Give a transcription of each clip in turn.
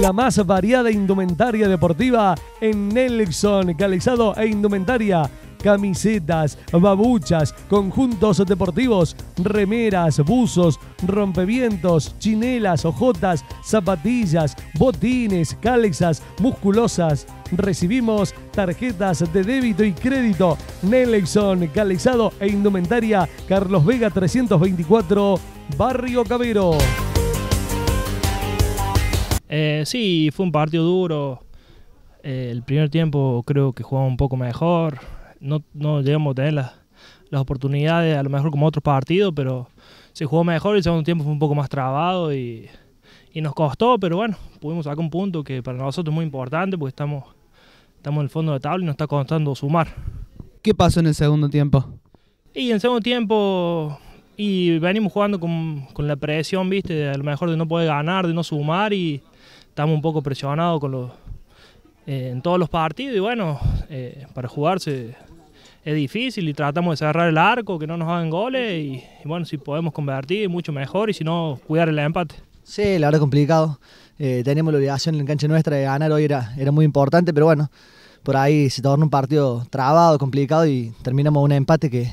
la más variada indumentaria deportiva en Nelson, Calizado e indumentaria camisetas, babuchas, conjuntos deportivos, remeras, buzos, rompevientos, chinelas, ojotas, zapatillas, botines, calzas, musculosas. Recibimos tarjetas de débito y crédito. Nelson, Calizado e indumentaria, Carlos Vega 324, Barrio Cabero. Eh, sí, fue un partido duro. Eh, el primer tiempo creo que jugamos un poco mejor. No, no llegamos a tener las, oportunidades, a lo mejor como otros partidos, pero se jugó mejor. y El segundo tiempo fue un poco más trabado y, nos costó, pero bueno, pudimos sacar un punto que para nosotros es muy importante porque estamos, estamos en el fondo de la tabla y nos está costando sumar. ¿Qué pasó en el segundo tiempo? Y en el segundo tiempo y venimos jugando con, con la presión, viste, a lo mejor de no poder ganar, de no sumar y estamos un poco presionados con los, eh, en todos los partidos y bueno, eh, para jugarse es difícil y tratamos de cerrar el arco, que no nos hagan goles y, bueno, si podemos convertir mucho mejor y si no, cuidar el empate. Sí, la verdad complicado. Eh, tenemos la obligación en el cancha nuestra de ganar hoy, era, era muy importante, pero bueno, por ahí se torna un partido trabado, complicado y terminamos un empate que,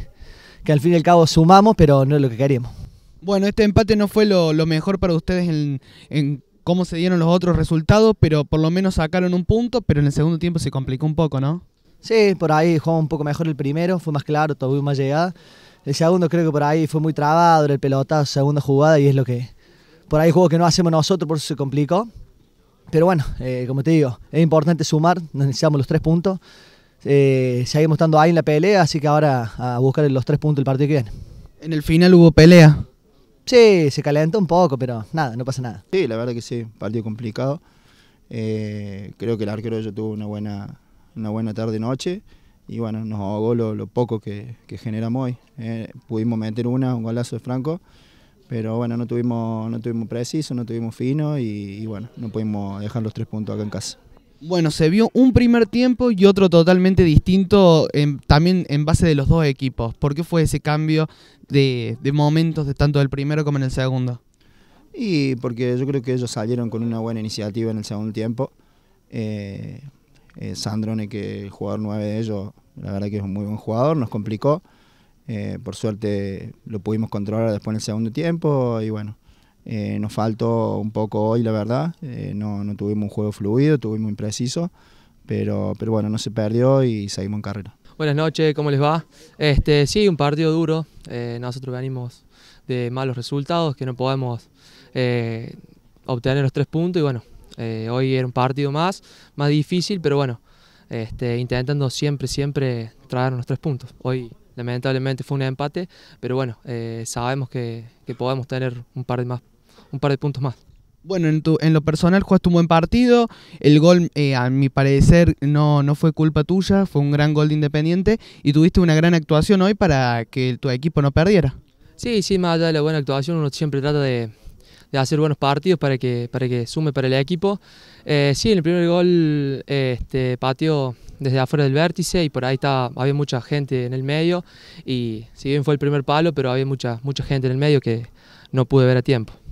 al fin y al cabo sumamos, pero no es lo que queríamos. Bueno, este empate no fue lo, mejor para ustedes en, cómo se dieron los otros resultados, pero por lo menos sacaron un punto, pero en el segundo tiempo se complicó un poco, ¿no? Sí, por ahí jugó un poco mejor el primero, fue más claro, tuvo más llegada. El segundo creo que por ahí fue muy trabado, el pelotazo, segunda jugada y es lo que... Por ahí juego que no hacemos nosotros, por eso se complicó. Pero bueno, eh, como te digo, es importante sumar, necesitamos los tres puntos. Eh, seguimos estando ahí en la pelea, así que ahora a buscar los tres puntos el partido que viene. En el final hubo pelea. Sí, se calentó un poco, pero nada, no pasa nada. Sí, la verdad que sí, partido complicado. Eh, creo que el arquero ya tuvo una buena, una buena tarde-noche y bueno, nos ahogó lo, poco que, generamos hoy. Eh, pudimos meter una, un golazo de Franco, pero bueno, no tuvimos, no tuvimos preciso, no tuvimos fino y bueno, no pudimos dejar los tres puntos acá en casa. Bueno, se vio un primer tiempo y otro totalmente distinto también en base de los dos equipos. ¿Por qué fue ese cambio de, momentos de tanto del primero como en el segundo? Y porque yo creo que ellos salieron con una buena iniciativa en el segundo tiempo. Eh, eh Sandrone, que el jugador 9 de ellos, la verdad que es un muy buen jugador, nos complicó. Eh, por suerte lo pudimos controlar después en el segundo tiempo y bueno, eh, nos faltó un poco hoy, la verdad. Eh, no, tuvimos un juego fluido, tuvimos impreciso, pero, pero bueno, no se perdió y seguimos en carrera. Buenas noches, ¿cómo les va? Este, sí, un partido duro. Eh, nosotros venimos de malos resultados, que no podemos obtener los tres puntos y bueno, hoy era un partido más, más difícil, pero bueno, este, intentando siempre, siempre traer los tres puntos. Hoy lamentablemente fue un empate, pero bueno, sabemos que, que podemos tener un par de más un par de puntos más. Bueno, en, tu, en lo personal jugaste un buen partido, el gol eh, a mi parecer no, no fue culpa tuya, fue un gran gol de Independiente y tuviste una gran actuación hoy para que tu equipo no perdiera. Sí, sí, más allá de la buena actuación uno siempre trata de, hacer buenos partidos para que, para que sume para el equipo. Eh, sí, en el primer gol eh, este, pateó desde afuera del vértice y por ahí había mucha gente en el medio y si bien fue el primer palo, pero había mucha, mucha gente en el medio que no pude ver a tiempo.